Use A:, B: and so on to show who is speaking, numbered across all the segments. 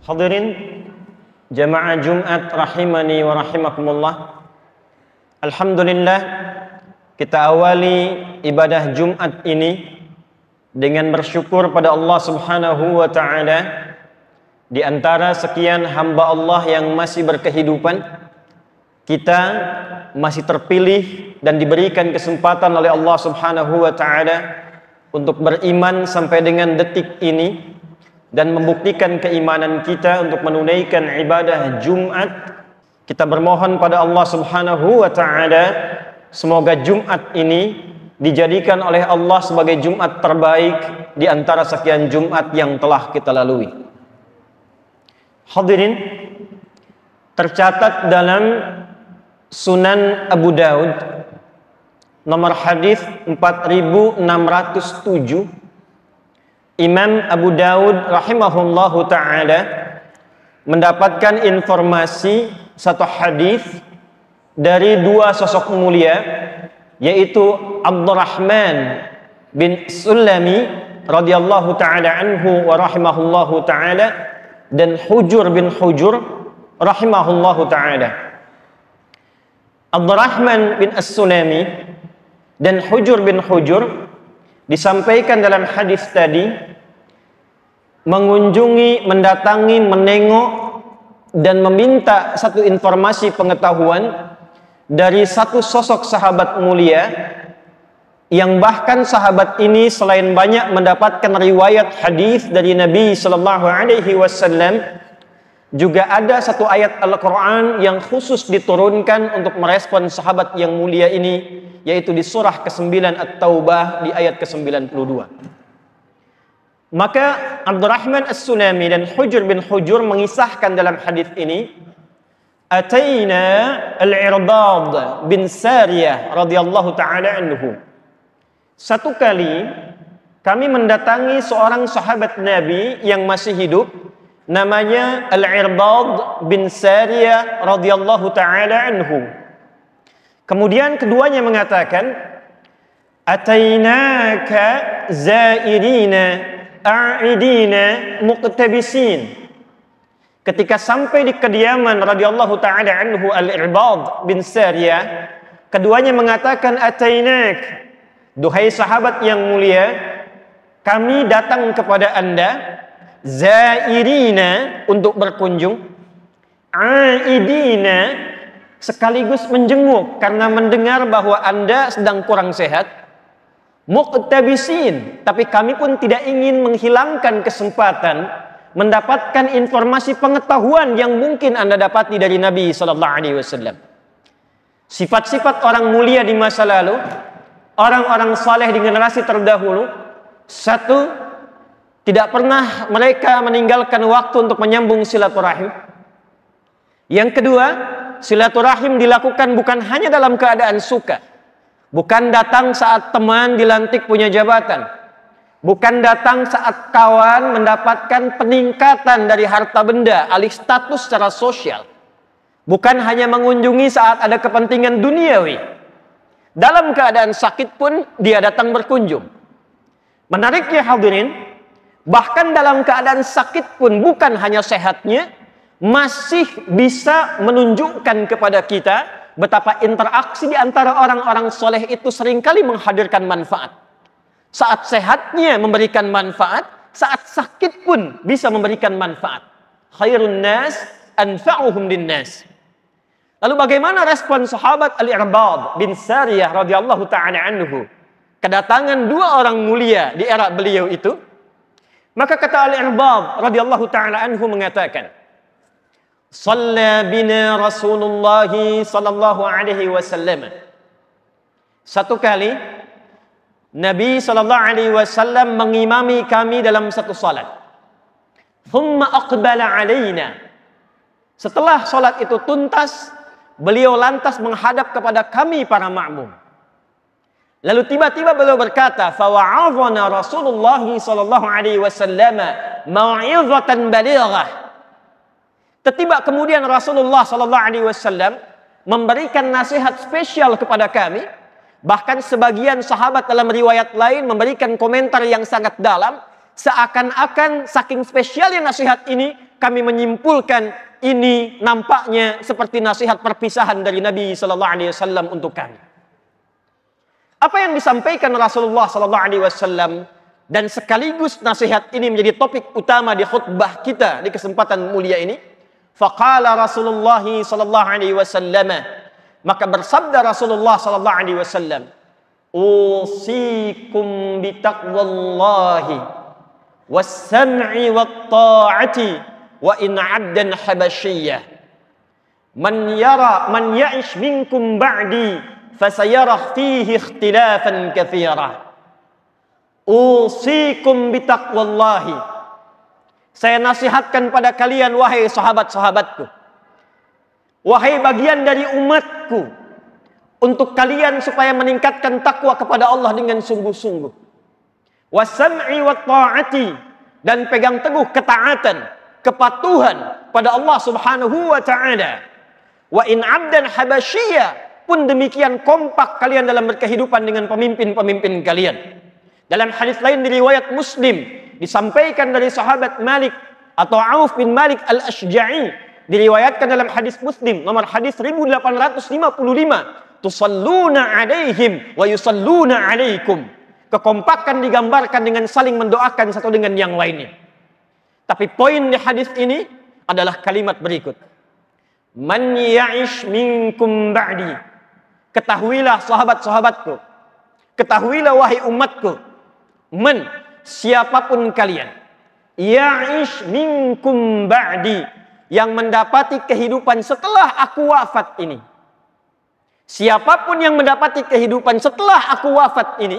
A: Hadirin jemaah Jumat rahimani wa rahimakumullah. Alhamdulillah kita awali ibadah Jumat ini dengan bersyukur pada Allah Subhanahu wa taala di antara sekian hamba Allah yang masih berkehidupan kita masih terpilih dan diberikan kesempatan oleh Allah Subhanahu wa taala untuk beriman sampai dengan detik ini dan membuktikan keimanan kita untuk menunaikan ibadah Jumat. Kita bermohon pada Allah Subhanahu wa taala semoga Jumat ini dijadikan oleh Allah sebagai Jumat terbaik di antara sekian Jumat yang telah kita lalui. Hadirin, tercatat dalam Sunan Abu Daud nomor hadis 4607 Imam Abu Daud rahimahullahu taala mendapatkan informasi satu hadis dari dua sosok mulia yaitu Abdurrahman bin Sulami radhiyallahu taala anhu wa rahimahullahu taala dan Hujur bin Hujur rahimahullahu taala Abdurrahman bin As-Sulami dan Hujur bin Hujur disampaikan dalam hadis tadi mengunjungi, mendatangi, menengok dan meminta satu informasi pengetahuan dari satu sosok sahabat mulia yang bahkan sahabat ini selain banyak mendapatkan riwayat hadis dari Nabi Shallallahu Alaihi Wasallam juga ada satu ayat Al-Quran yang khusus diturunkan untuk merespon sahabat yang mulia ini, yaitu di surah ke-9 At-Taubah di ayat ke-92. Maka Abdurrahman As-Sunami dan Hujur bin Hujur mengisahkan dalam hadis ini, Ataina Al-Irbad bin Sariyah radhiyallahu taala anhu. Satu kali kami mendatangi seorang sahabat Nabi yang masih hidup namanya Al-Irbad bin Sariyah radhiyallahu taala anhu. Kemudian keduanya mengatakan atainaka zairina a'idina muqtabisin. Ketika sampai di kediaman radhiyallahu taala anhu Al-Irbad bin Sariyah, keduanya mengatakan atainak Duhai sahabat yang mulia, kami datang kepada Anda zairina untuk berkunjung, aidina sekaligus menjenguk karena mendengar bahwa Anda sedang kurang sehat, muqtabisin, tapi kami pun tidak ingin menghilangkan kesempatan mendapatkan informasi pengetahuan yang mungkin Anda dapati dari Nabi SAW Sifat-sifat orang mulia di masa lalu, orang-orang saleh di generasi terdahulu, satu tidak pernah mereka meninggalkan waktu untuk menyambung silaturahim. Yang kedua, silaturahim dilakukan bukan hanya dalam keadaan suka. Bukan datang saat teman dilantik punya jabatan. Bukan datang saat kawan mendapatkan peningkatan dari harta benda alih status secara sosial. Bukan hanya mengunjungi saat ada kepentingan duniawi. Dalam keadaan sakit pun dia datang berkunjung. Menariknya hadirin, Bahkan dalam keadaan sakit pun bukan hanya sehatnya, masih bisa menunjukkan kepada kita betapa interaksi di antara orang-orang soleh itu seringkali menghadirkan manfaat. Saat sehatnya memberikan manfaat, saat sakit pun bisa memberikan manfaat. Khairun nas anfa'uhum nas. Lalu bagaimana respon sahabat Al-Irbad bin Sariyah radhiyallahu taala anhu? Kedatangan dua orang mulia di era beliau itu maka kata Al-Irbad radhiyallahu taala anhu mengatakan, "Shalla bina Rasulullah sallallahu alaihi wasallam." Satu kali Nabi sallallahu alaihi wasallam mengimami kami dalam satu salat. Thumma aqbala alaina. Setelah salat itu tuntas, beliau lantas menghadap kepada kami para makmum. Lalu tiba-tiba beliau berkata, "Fawa'afana Rasulullah sallallahu alaihi wasallam mau'izatan balighah." tiba kemudian Rasulullah sallallahu alaihi wasallam memberikan nasihat spesial kepada kami, bahkan sebagian sahabat dalam riwayat lain memberikan komentar yang sangat dalam seakan-akan saking spesialnya nasihat ini kami menyimpulkan ini nampaknya seperti nasihat perpisahan dari Nabi sallallahu alaihi wasallam untuk kami. Apa yang disampaikan Rasulullah Sallallahu Alaihi Wasallam dan sekaligus nasihat ini menjadi topik utama di khutbah kita di kesempatan mulia ini. Faqala Rasulullah Sallallahu Alaihi Wasallam maka bersabda Rasulullah Sallallahu Alaihi Wasallam, "Usikum bitaqwallahi was-sam'i wat-ta'ati wa in 'abdan habasyiyah." Man yara man ya'ish minkum ba'di fasayarah fihi ikhtilafan katsira usikum bitaqwallahi saya nasihatkan pada kalian wahai sahabat-sahabatku wahai bagian dari umatku untuk kalian supaya meningkatkan takwa kepada Allah dengan sungguh-sungguh wasam'i wa ta'ati dan pegang teguh ketaatan kepatuhan pada Allah Subhanahu wa taala wa in 'abdan habasyiya pun demikian kompak kalian dalam berkehidupan dengan pemimpin-pemimpin kalian. Dalam hadis lain di riwayat Muslim disampaikan dari sahabat Malik atau Auf bin Malik Al-Ashja'i diriwayatkan dalam hadis Muslim nomor hadis 1855 tusalluna alaihim wa yusalluna alaikum kekompakan digambarkan dengan saling mendoakan satu dengan yang lainnya tapi poin di hadis ini adalah kalimat berikut man ya'ish minkum ba'di Ketahuilah sahabat-sahabatku. Ketahuilah wahai umatku. Men, siapapun kalian. Ya'ish minkum ba'di. Yang mendapati kehidupan setelah aku wafat ini. Siapapun yang mendapati kehidupan setelah aku wafat ini.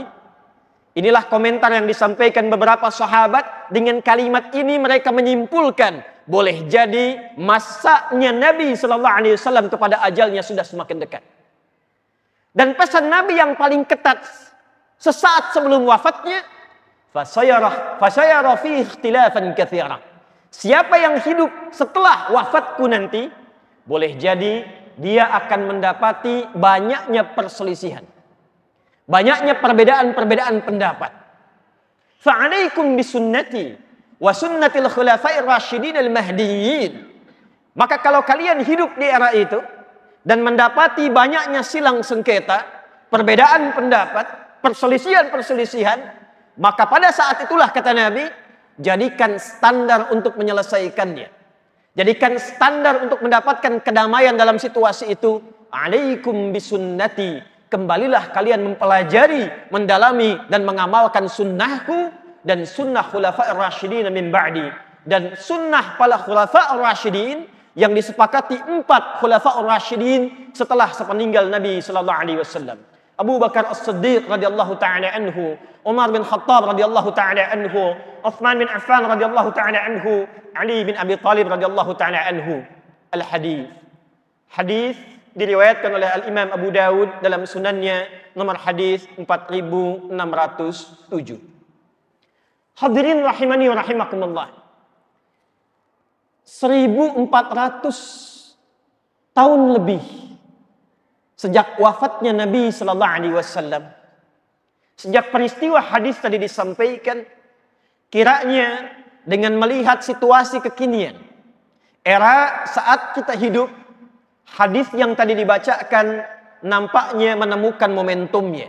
A: Inilah komentar yang disampaikan beberapa sahabat dengan kalimat ini mereka menyimpulkan boleh jadi masanya Nabi saw kepada ajalnya sudah semakin dekat. Dan pesan Nabi yang paling ketat sesaat sebelum wafatnya, fasayarah fi ikhtilafan Siapa yang hidup setelah wafatku nanti, boleh jadi dia akan mendapati banyaknya perselisihan. Banyaknya perbedaan-perbedaan pendapat. Fa'alaikum bisunnati wa sunnatil khulafair rasyidin al mahdiyin Maka kalau kalian hidup di era itu, dan mendapati banyaknya silang sengketa, perbedaan pendapat, perselisihan-perselisihan, maka pada saat itulah kata Nabi, jadikan standar untuk menyelesaikannya. Jadikan standar untuk mendapatkan kedamaian dalam situasi itu. Alaikum bisunnati. Kembalilah kalian mempelajari, mendalami, dan mengamalkan sunnahku dan sunnah khulafa' rasyidin min ba'di. Dan sunnah para khulafa' rasyidin yang disepakati empat khulafaur rasyidin setelah sepeninggal Nabi sallallahu alaihi wasallam. Abu Bakar As-Siddiq radhiyallahu taala anhu, Umar bin Khattab radhiyallahu taala anhu, Uthman bin Affan radhiyallahu taala anhu, Ali bin Abi Talib radhiyallahu taala anhu. Al-hadis. Hadis diriwayatkan oleh Al-Imam Abu Dawud dalam sunannya nomor hadis 4607. Hadirin rahimani wa rahimakumullah. 1400 tahun lebih sejak wafatnya Nabi Shallallahu Alaihi Wasallam. Sejak peristiwa hadis tadi disampaikan, kiranya dengan melihat situasi kekinian, era saat kita hidup, hadis yang tadi dibacakan nampaknya menemukan momentumnya.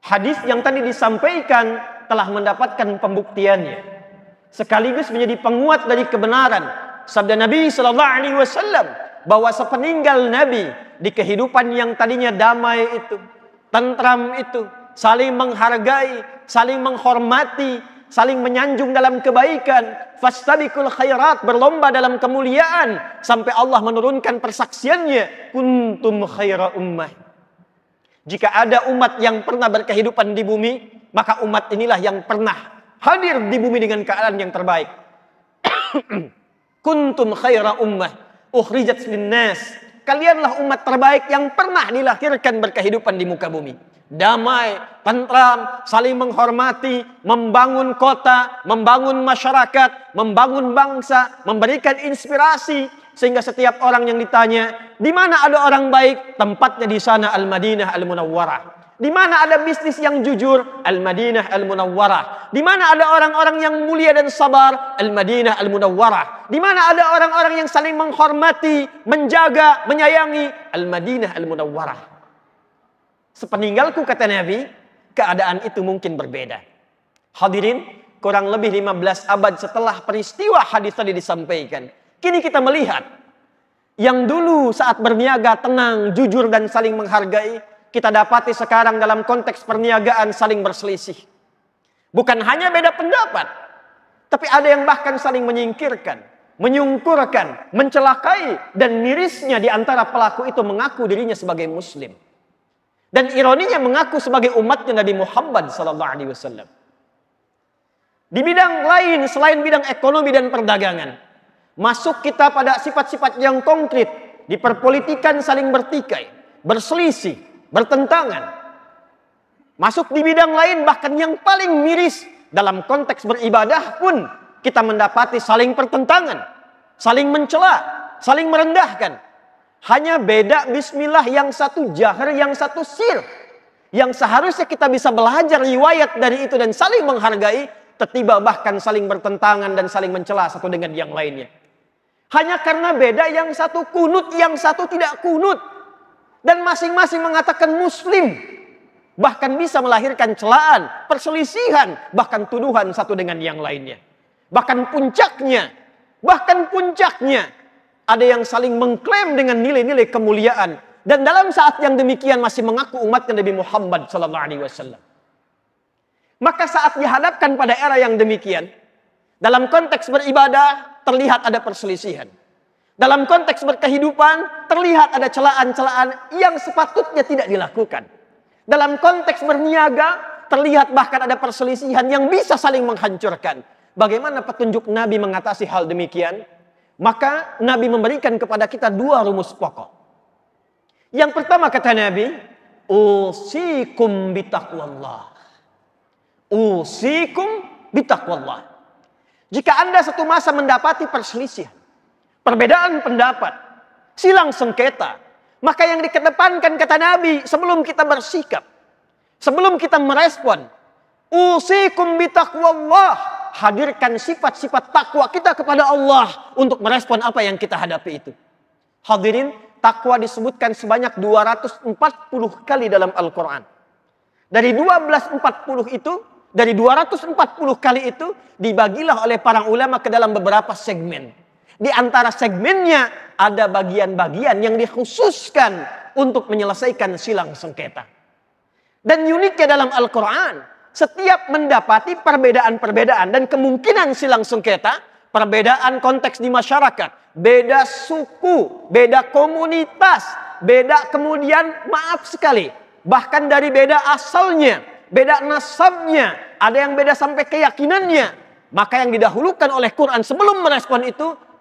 A: Hadis yang tadi disampaikan telah mendapatkan pembuktiannya sekaligus menjadi penguat dari kebenaran sabda Nabi sallallahu alaihi wasallam bahwa sepeninggal Nabi di kehidupan yang tadinya damai itu, tentram itu, saling menghargai, saling menghormati, saling menyanjung dalam kebaikan, fastabiqul khairat, berlomba dalam kemuliaan sampai Allah menurunkan persaksiannya, kuntum khaira ummah. Jika ada umat yang pernah berkehidupan di bumi, maka umat inilah yang pernah hadir di bumi dengan keadaan yang terbaik. Kuntum khaira ummah ukhrijat linnas. Kalianlah umat terbaik yang pernah dilahirkan berkehidupan di muka bumi. Damai, tentram, saling menghormati, membangun kota, membangun masyarakat, membangun bangsa, memberikan inspirasi sehingga setiap orang yang ditanya, di mana ada orang baik, tempatnya di sana Al-Madinah Al-Munawwarah. Di mana ada bisnis yang jujur? Al-Madinah Al-Munawwarah. Di mana ada orang-orang yang mulia dan sabar? Al-Madinah Al-Munawwarah. Di mana ada orang-orang yang saling menghormati, menjaga, menyayangi? Al-Madinah Al-Munawwarah. Sepeninggalku kata Nabi, keadaan itu mungkin berbeda. Hadirin, kurang lebih 15 abad setelah peristiwa hadis tadi disampaikan. Kini kita melihat yang dulu saat berniaga tenang, jujur dan saling menghargai, kita dapati sekarang dalam konteks perniagaan saling berselisih. Bukan hanya beda pendapat, tapi ada yang bahkan saling menyingkirkan, menyungkurkan, mencelakai, dan mirisnya di antara pelaku itu mengaku dirinya sebagai muslim. Dan ironinya mengaku sebagai umatnya Nabi Muhammad SAW. Di bidang lain selain bidang ekonomi dan perdagangan, masuk kita pada sifat-sifat yang konkret, diperpolitikan saling bertikai, berselisih, bertentangan. Masuk di bidang lain bahkan yang paling miris dalam konteks beribadah pun kita mendapati saling pertentangan, saling mencela, saling merendahkan. Hanya beda bismillah yang satu jahar, yang satu sir. Yang seharusnya kita bisa belajar riwayat dari itu dan saling menghargai, tetiba bahkan saling bertentangan dan saling mencela satu dengan yang lainnya. Hanya karena beda yang satu kunut, yang satu tidak kunut. Dan masing-masing mengatakan muslim. Bahkan bisa melahirkan celaan, perselisihan, bahkan tuduhan satu dengan yang lainnya. Bahkan puncaknya, bahkan puncaknya ada yang saling mengklaim dengan nilai-nilai kemuliaan dan dalam saat yang demikian masih mengaku umatnya Nabi Muhammad sallallahu alaihi wasallam. Maka saat dihadapkan pada era yang demikian, dalam konteks beribadah terlihat ada perselisihan. Dalam konteks berkehidupan, terlihat ada celaan-celaan yang sepatutnya tidak dilakukan. Dalam konteks berniaga, terlihat bahkan ada perselisihan yang bisa saling menghancurkan. Bagaimana petunjuk Nabi mengatasi hal demikian? Maka Nabi memberikan kepada kita dua rumus pokok. Yang pertama kata Nabi, usikum bitakwallah. Usikum bitakwallah. Jika Anda satu masa mendapati perselisihan, perbedaan pendapat, silang sengketa. Maka yang dikedepankan kata Nabi sebelum kita bersikap, sebelum kita merespon, usikum bitaqwallah. Hadirkan sifat-sifat takwa kita kepada Allah untuk merespon apa yang kita hadapi itu. Hadirin, takwa disebutkan sebanyak 240 kali dalam Al-Quran. Dari 1240 itu, dari 240 kali itu, dibagilah oleh para ulama ke dalam beberapa segmen. Di antara segmennya ada bagian-bagian yang dikhususkan untuk menyelesaikan silang sengketa. Dan uniknya dalam Al-Quran, setiap mendapati perbedaan-perbedaan dan kemungkinan silang sengketa, perbedaan konteks di masyarakat, beda suku, beda komunitas, beda kemudian maaf sekali, bahkan dari beda asalnya, beda nasabnya, ada yang beda sampai keyakinannya. Maka yang didahulukan oleh Quran sebelum merespon itu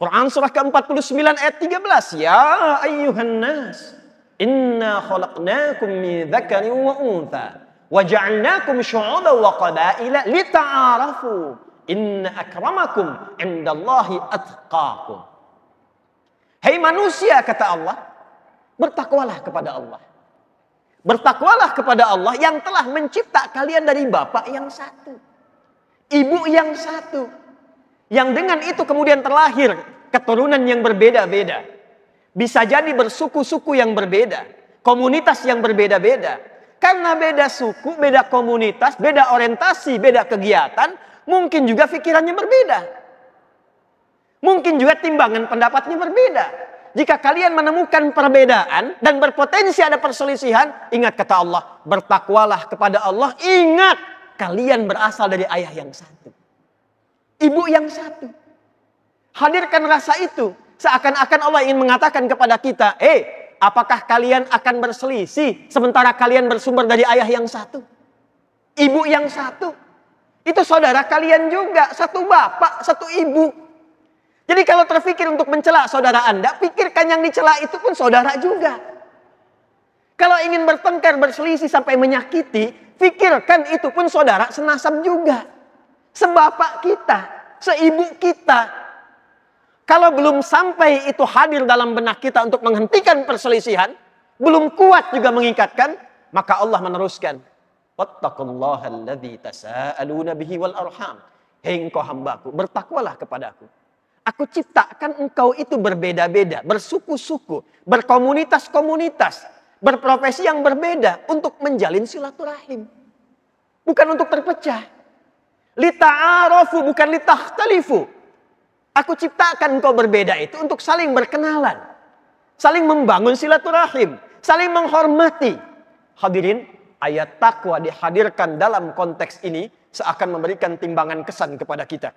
A: Quran surah ke-49 ayat 13. Ya ayyuhan nas, inna khalaqnakum min dzakarin wa untha wa syu'uban wa qabaila lita'arafu. Inna akramakum indallahi atqakum. hey manusia kata Allah, bertakwalah kepada Allah. Bertakwalah kepada Allah yang telah mencipta kalian dari bapak yang satu. Ibu yang satu yang dengan itu kemudian terlahir keturunan yang berbeda-beda. Bisa jadi bersuku-suku yang berbeda, komunitas yang berbeda-beda. Karena beda suku, beda komunitas, beda orientasi, beda kegiatan, mungkin juga pikirannya berbeda. Mungkin juga timbangan pendapatnya berbeda. Jika kalian menemukan perbedaan dan berpotensi ada perselisihan, ingat kata Allah, bertakwalah kepada Allah, ingat kalian berasal dari ayah yang satu. Ibu yang satu. Hadirkan rasa itu. Seakan-akan Allah ingin mengatakan kepada kita, Eh, apakah kalian akan berselisih sementara kalian bersumber dari ayah yang satu? Ibu yang satu. Itu saudara kalian juga. Satu bapak, satu ibu. Jadi kalau terpikir untuk mencela saudara Anda, pikirkan yang dicela itu pun saudara juga. Kalau ingin bertengkar, berselisih sampai menyakiti, pikirkan itu pun saudara senasab juga. Sebapak kita, seibu kita. Kalau belum sampai itu hadir dalam benak kita untuk menghentikan perselisihan, belum kuat juga mengikatkan, maka Allah meneruskan. bihi wal arham. Hei engkau hambaku, bertakwalah kepada aku. Aku ciptakan engkau itu berbeda-beda, bersuku-suku, berkomunitas-komunitas, berprofesi yang berbeda untuk menjalin silaturahim. Bukan untuk terpecah. Lita'arofu bukan lita'htalifu. Aku ciptakan kau berbeda itu untuk saling berkenalan. Saling membangun silaturahim. Saling menghormati. Hadirin, ayat takwa dihadirkan dalam konteks ini seakan memberikan timbangan kesan kepada kita.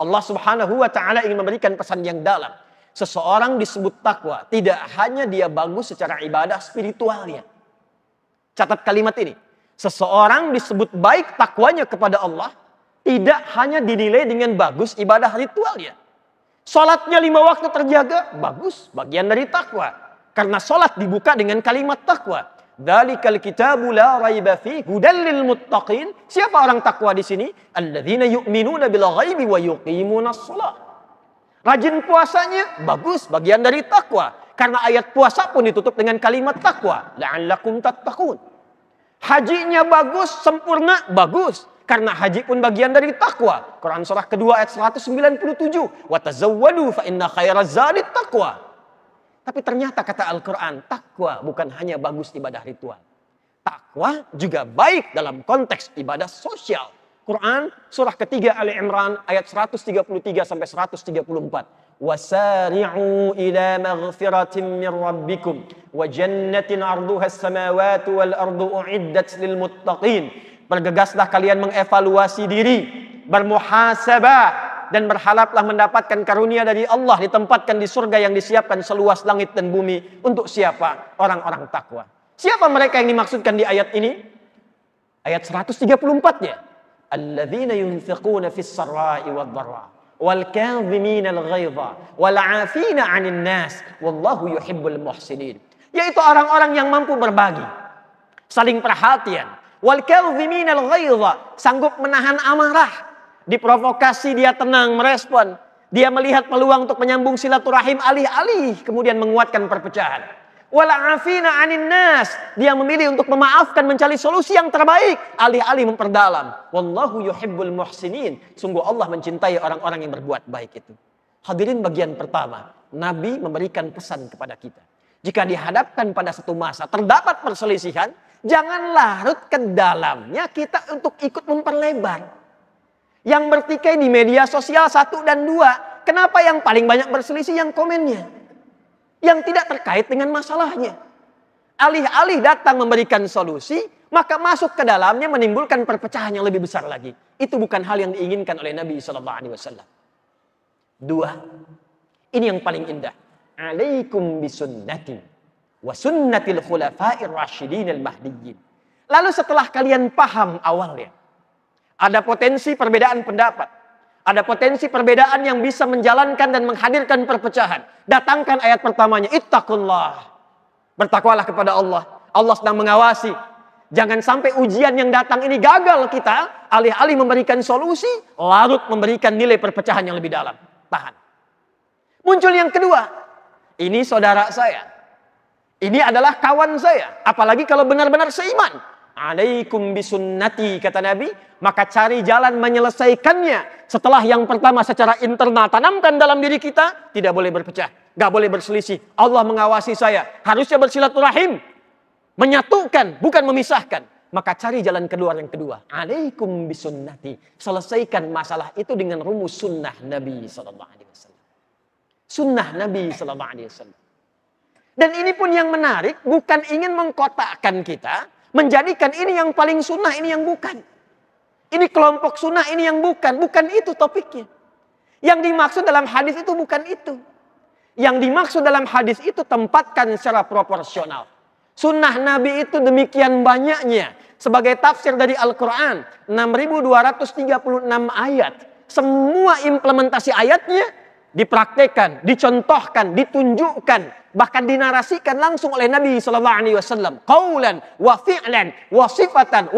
A: Allah subhanahu wa ta'ala ingin memberikan pesan yang dalam. Seseorang disebut takwa tidak hanya dia bagus secara ibadah spiritualnya. Catat kalimat ini. Seseorang disebut baik takwanya kepada Allah tidak hanya dinilai dengan bagus ibadah ritualnya. Salatnya lima waktu terjaga, bagus, bagian dari takwa. Karena salat dibuka dengan kalimat takwa. Dalikal kitabu la raiba fi hudallil muttaqin. Siapa orang takwa di sini? Alladzina yu'minuna bil ghaibi wa yuqimuna shalah. Rajin puasanya bagus bagian dari takwa. Karena ayat puasa pun ditutup dengan kalimat takwa. La'allakum tattaqun. Hajinya bagus, sempurna, bagus. Karena haji pun bagian dari takwa. Quran surah kedua ayat 197. Watazawwadu fa inna khairazadit takwa. Tapi ternyata kata Al-Quran, takwa bukan hanya bagus ibadah ritual. Takwa juga baik dalam konteks ibadah sosial. Quran surah ketiga Ali Imran ayat 133 sampai 134. Wasari'u ila maghfiratin min rabbikum wa jannatin 'arduha as-samawati wal ardu u'iddat lil muttaqin Bergegaslah kalian mengevaluasi diri, bermuhasabah dan berharaplah mendapatkan karunia dari Allah ditempatkan di surga yang disiapkan seluas langit dan bumi untuk siapa? Orang-orang takwa. Siapa mereka yang dimaksudkan di ayat ini? Ayat 134-nya. Alladzina yunfiquna fis sarai wad dharra wal kadhimina al ghaidha wal 'afina 'anil nas wallahu yuhibbul muhsinin. Yaitu orang-orang yang mampu berbagi, saling perhatian, Wal sanggup menahan amarah. Diprovokasi dia tenang merespon. Dia melihat peluang untuk menyambung silaturahim alih-alih kemudian menguatkan perpecahan. Wala afina anin nas, dia memilih untuk memaafkan mencari solusi yang terbaik alih-alih memperdalam. Wallahu yuhibbul muhsinin. Sungguh Allah mencintai orang-orang yang berbuat baik itu. Hadirin bagian pertama, Nabi memberikan pesan kepada kita. Jika dihadapkan pada satu masa terdapat perselisihan, Jangan larut ke dalamnya kita untuk ikut memperlebar. Yang bertikai di media sosial satu dan dua. Kenapa yang paling banyak berselisih yang komennya? Yang tidak terkait dengan masalahnya. Alih-alih datang memberikan solusi, maka masuk ke dalamnya menimbulkan perpecahan yang lebih besar lagi. Itu bukan hal yang diinginkan oleh Nabi SAW. Dua, ini yang paling indah. Alaikum bisunnati wa sunnatil khulafa'ir al mahdiyyin. Lalu setelah kalian paham awalnya, ada potensi perbedaan pendapat, ada potensi perbedaan yang bisa menjalankan dan menghadirkan perpecahan. Datangkan ayat pertamanya, ittaqullah. Bertakwalah kepada Allah. Allah sedang mengawasi. Jangan sampai ujian yang datang ini gagal kita, alih-alih memberikan solusi, larut memberikan nilai perpecahan yang lebih dalam. Tahan. Muncul yang kedua, ini saudara saya, ini adalah kawan saya. Apalagi kalau benar-benar seiman. Alaikum bisunnati, kata Nabi. Maka cari jalan menyelesaikannya. Setelah yang pertama secara internal tanamkan dalam diri kita. Tidak boleh berpecah. Gak boleh berselisih. Allah mengawasi saya. Harusnya bersilaturahim. Menyatukan, bukan memisahkan. Maka cari jalan keluar yang kedua. Alaikum bisunnati. Selesaikan masalah itu dengan rumus sunnah Nabi SAW. Sunnah Nabi SAW. Dan ini pun yang menarik, bukan ingin mengkotakkan kita, menjadikan ini yang paling sunnah, ini yang bukan. Ini kelompok sunnah, ini yang bukan. Bukan itu topiknya. Yang dimaksud dalam hadis itu bukan itu. Yang dimaksud dalam hadis itu tempatkan secara proporsional. Sunnah Nabi itu demikian banyaknya. Sebagai tafsir dari Al-Quran, 6.236 ayat. Semua implementasi ayatnya dipraktekan, dicontohkan, ditunjukkan bahkan dinarasikan langsung oleh Nabi sallallahu Alaihi Wasallam kaulan wa fi'lan wa sifatan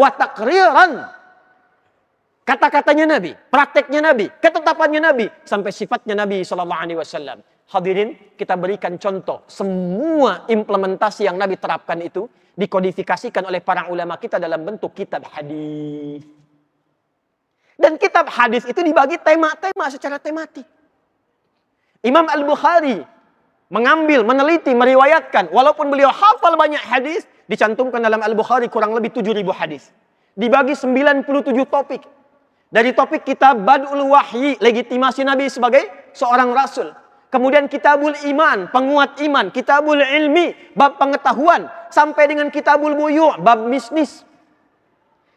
A: kata-katanya Nabi prakteknya Nabi ketetapannya Nabi sampai sifatnya Nabi sallallahu Alaihi Wasallam hadirin kita berikan contoh semua implementasi yang Nabi terapkan itu dikodifikasikan oleh para ulama kita dalam bentuk kitab hadis dan kitab hadis itu dibagi tema-tema secara tematik Imam Al-Bukhari mengambil, meneliti, meriwayatkan. Walaupun beliau hafal banyak hadis, dicantumkan dalam Al-Bukhari kurang lebih 7.000 hadis. Dibagi 97 topik. Dari topik kitab Badul Wahyi, legitimasi Nabi sebagai seorang rasul. Kemudian kitabul iman, penguat iman, kitabul ilmi, bab pengetahuan, sampai dengan kitabul buyu, bab bisnis.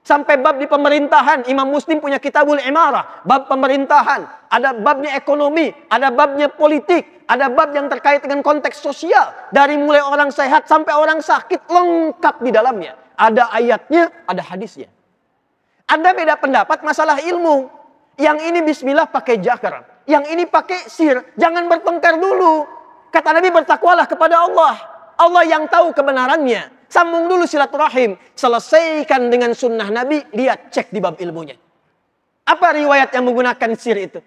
A: Sampai bab di pemerintahan, Imam Muslim punya kitabul imarah, bab pemerintahan, ada babnya ekonomi, ada babnya politik, ada bab yang terkait dengan konteks sosial, dari mulai orang sehat sampai orang sakit lengkap di dalamnya. Ada ayatnya, ada hadisnya. Anda beda pendapat masalah ilmu. Yang ini bismillah pakai jakar, yang ini pakai sir. Jangan bertengkar dulu. Kata Nabi bertakwalah kepada Allah. Allah yang tahu kebenarannya. Sambung dulu silaturahim. Selesaikan dengan sunnah Nabi. Lihat cek di bab ilmunya. Apa riwayat yang menggunakan sir itu?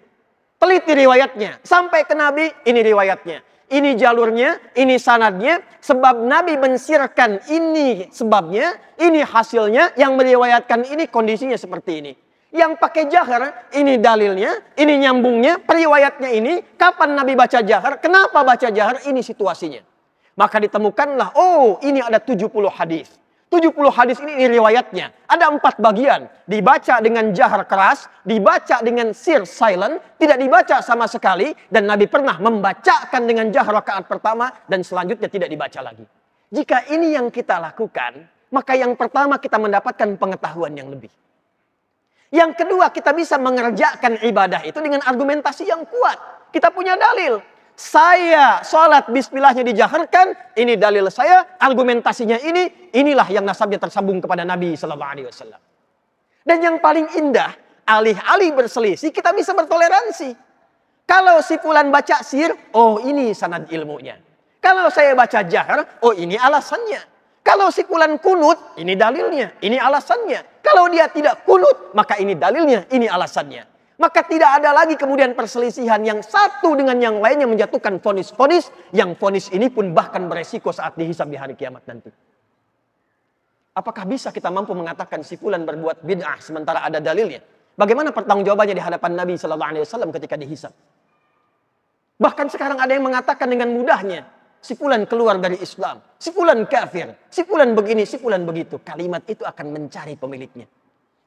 A: Teliti riwayatnya. Sampai ke Nabi, ini riwayatnya. Ini jalurnya, ini sanadnya. Sebab Nabi mensirkan ini sebabnya, ini hasilnya. Yang meriwayatkan ini kondisinya seperti ini. Yang pakai jahar, ini dalilnya, ini nyambungnya, periwayatnya ini. Kapan Nabi baca jahar, kenapa baca jahar, ini situasinya. Maka ditemukanlah, oh ini ada 70 hadis. 70 hadis ini, ini riwayatnya. Ada empat bagian. Dibaca dengan jahar keras, dibaca dengan sir silent, tidak dibaca sama sekali. Dan Nabi pernah membacakan dengan jahar rakaat pertama dan selanjutnya tidak dibaca lagi. Jika ini yang kita lakukan, maka yang pertama kita mendapatkan pengetahuan yang lebih. Yang kedua, kita bisa mengerjakan ibadah itu dengan argumentasi yang kuat. Kita punya dalil saya sholat bismillahnya dijaharkan, ini dalil saya, argumentasinya ini, inilah yang nasabnya tersambung kepada Nabi SAW. Dan yang paling indah, alih-alih berselisih, kita bisa bertoleransi. Kalau si fulan baca sir, oh ini sanad ilmunya. Kalau saya baca jahar, oh ini alasannya. Kalau si fulan kunut, ini dalilnya, ini alasannya. Kalau dia tidak kunut, maka ini dalilnya, ini alasannya. Maka tidak ada lagi kemudian perselisihan yang satu dengan yang lainnya menjatuhkan fonis-fonis. Yang fonis ini pun bahkan beresiko saat dihisab di hari kiamat nanti. Apakah bisa kita mampu mengatakan si fulan berbuat bid'ah sementara ada dalilnya? Bagaimana pertanggungjawabannya di hadapan Nabi Shallallahu Alaihi Wasallam ketika dihisab? Bahkan sekarang ada yang mengatakan dengan mudahnya, si fulan keluar dari Islam, si fulan kafir, si fulan begini, si fulan begitu. Kalimat itu akan mencari pemiliknya.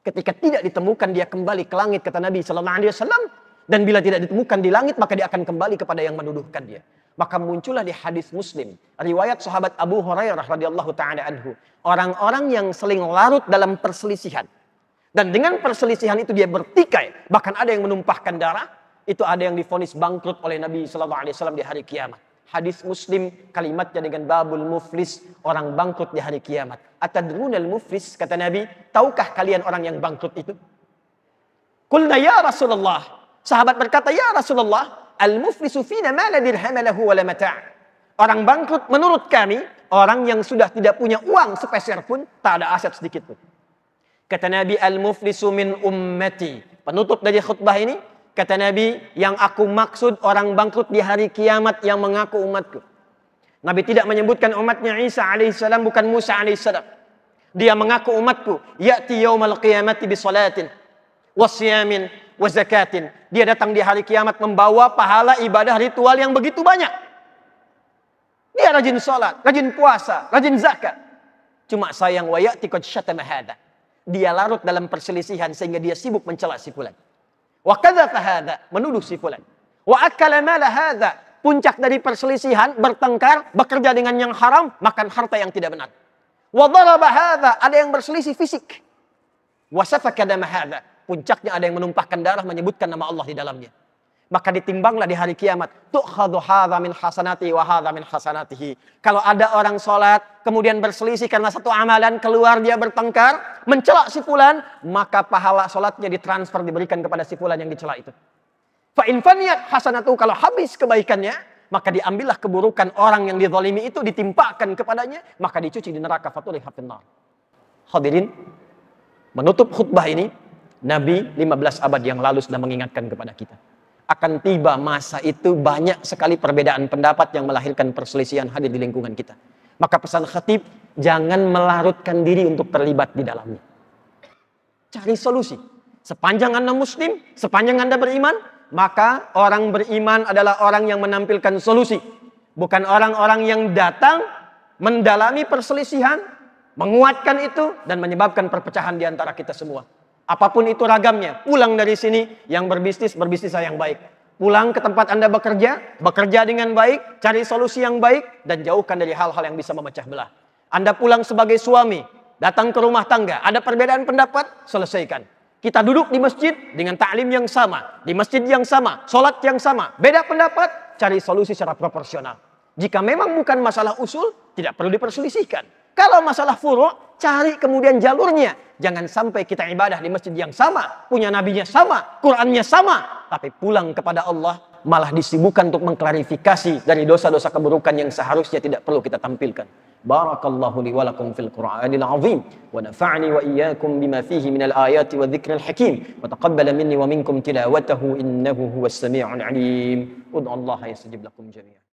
A: Ketika tidak ditemukan dia kembali ke langit kata Nabi Sallallahu Alaihi Wasallam dan bila tidak ditemukan di langit maka dia akan kembali kepada yang menuduhkan dia. Maka muncullah di hadis Muslim riwayat sahabat Abu Hurairah radhiyallahu taala anhu orang-orang yang seling larut dalam perselisihan dan dengan perselisihan itu dia bertikai bahkan ada yang menumpahkan darah itu ada yang difonis bangkrut oleh Nabi Sallallahu Alaihi Wasallam di hari kiamat. Hadis Muslim kalimatnya dengan babul muflis orang bangkrut di hari kiamat. Atadrunal muflis kata Nabi, tahukah kalian orang yang bangkrut itu? Kulna ya Rasulullah. Sahabat berkata, "Ya Rasulullah, al-muflisu fina ma la dirham lahu wa la Orang bangkrut menurut kami orang yang sudah tidak punya uang sepeser pun, tak ada aset sedikit pun. Kata Nabi, "Al-muflisu min ummati." Penutup dari khutbah ini, Kata Nabi, yang aku maksud orang bangkrut di hari kiamat yang mengaku umatku. Nabi tidak menyebutkan umatnya Isa alaihissalam bukan Musa alaihissalam. Dia mengaku umatku, ya'ti kiamat qiyamati bisolatin, wasyamin, wazakatin. Dia datang di hari kiamat membawa pahala ibadah ritual yang begitu banyak. Dia rajin sholat, rajin puasa, rajin zakat. Cuma sayang wa ya'ti qad Dia larut dalam perselisihan sehingga dia sibuk mencela si fulan. Wa kadzafa hadza, menuduh si fulan. Wa akala mala hadza, puncak dari perselisihan, bertengkar, bekerja dengan yang haram, makan harta yang tidak benar. Wa daraba hadza, ada yang berselisih fisik. Wa safaka dama hadza, puncaknya ada yang menumpahkan darah menyebutkan nama Allah di dalamnya. Maka ditimbanglah di hari kiamat. Tu'khadhu hadza min hasanati wa hadza min hasanatihi. Kalau ada orang sholat, kemudian berselisih karena satu amalan, keluar dia bertengkar, mencela si fulan, maka pahala sholatnya ditransfer diberikan kepada si fulan yang dicela itu. Fa infaniyat hasanatu kalau habis kebaikannya, maka diambillah keburukan orang yang dizalimi itu ditimpakan kepadanya, maka dicuci di neraka fathul hafinar. Hadirin, menutup khutbah ini, Nabi 15 abad yang lalu sudah mengingatkan kepada kita. Akan tiba masa itu banyak sekali perbedaan pendapat yang melahirkan perselisihan hadir di lingkungan kita. Maka pesan khatib Jangan melarutkan diri untuk terlibat di dalamnya. Cari solusi. Sepanjang Anda muslim, sepanjang Anda beriman, maka orang beriman adalah orang yang menampilkan solusi. Bukan orang-orang yang datang mendalami perselisihan, menguatkan itu dan menyebabkan perpecahan di antara kita semua. Apapun itu ragamnya, pulang dari sini yang berbisnis, berbisnis yang baik. Pulang ke tempat Anda bekerja, bekerja dengan baik, cari solusi yang baik, dan jauhkan dari hal-hal yang bisa memecah belah. Anda pulang sebagai suami, datang ke rumah tangga, ada perbedaan pendapat, selesaikan. Kita duduk di masjid dengan taklim yang sama, di masjid yang sama, sholat yang sama. Beda pendapat, cari solusi secara proporsional. Jika memang bukan masalah usul, tidak perlu diperselisihkan. Kalau masalah furu', cari kemudian jalurnya. Jangan sampai kita ibadah di masjid yang sama, punya nabinya sama, Qurannya sama, tapi pulang kepada Allah malah disibukkan untuk mengklarifikasi dari dosa-dosa keburukan yang seharusnya tidak perlu kita tampilkan. بارك الله لي ولكم في القرآن العظيم ونفعني وإياكم بما فيه من الآيات والذكر الحكيم وتقبل مني ومنكم تلاوته إنه هو السميع العليم أدعو الله يستجب لكم جميعا